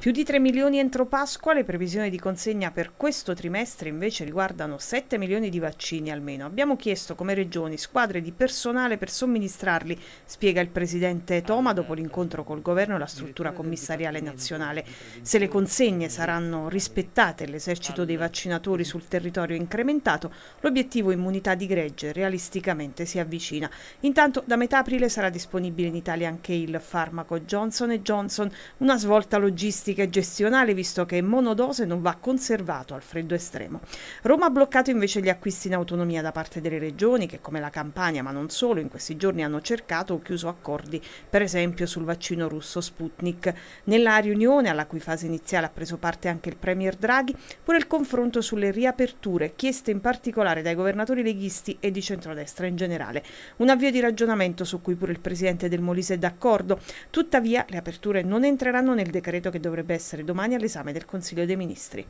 Più di 3 milioni entro Pasqua, le previsioni di consegna per questo trimestre invece riguardano 7 milioni di vaccini almeno. Abbiamo chiesto come regioni squadre di personale per somministrarli, spiega il presidente Toma dopo l'incontro col governo e la struttura commissariale nazionale. Se le consegne saranno rispettate e l'esercito dei vaccinatori sul territorio incrementato, l'obiettivo immunità di gregge realisticamente si avvicina. Intanto da metà aprile sarà disponibile in Italia anche il farmaco Johnson Johnson, una svolta logistica e gestionale visto che monodose non va conservato al freddo estremo. Roma ha bloccato invece gli acquisti in autonomia da parte delle regioni che come la Campania ma non solo in questi giorni hanno cercato o chiuso accordi per esempio sul vaccino russo Sputnik. Nella riunione alla cui fase iniziale ha preso parte anche il Premier Draghi pure il confronto sulle riaperture chieste in particolare dai governatori leghisti e di centrodestra in generale. Un avvio di ragionamento su cui pure il Presidente del Molise è d'accordo. Tuttavia le aperture non entreranno nel decreto che dovrebbe dovrebbe essere domani all'esame del Consiglio dei Ministri.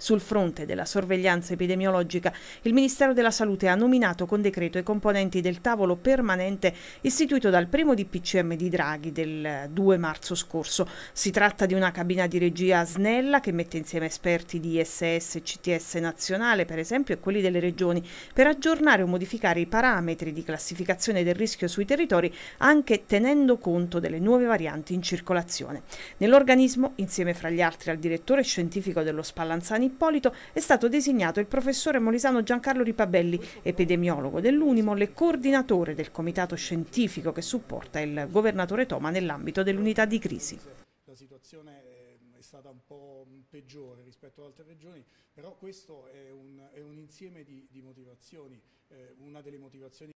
Sul fronte della sorveglianza epidemiologica, il Ministero della Salute ha nominato con decreto i componenti del tavolo permanente istituito dal primo DPCM di Draghi del 2 marzo scorso. Si tratta di una cabina di regia snella che mette insieme esperti di ISS e CTS nazionale, per esempio, e quelli delle regioni, per aggiornare o modificare i parametri di classificazione del rischio sui territori, anche tenendo conto delle nuove varianti in circolazione. Nell'organismo, insieme fra gli altri al direttore scientifico dello Spallanzani Ippolito è stato designato il professore molisano Giancarlo Ripabelli, epidemiologo dell'Unimol e coordinatore del comitato scientifico che supporta il governatore Toma nell'ambito dell'unità di crisi. La situazione ehm, è stata un po' peggiore rispetto ad altre regioni, però questo è un, è un insieme di, di motivazioni. Eh, una delle motivazioni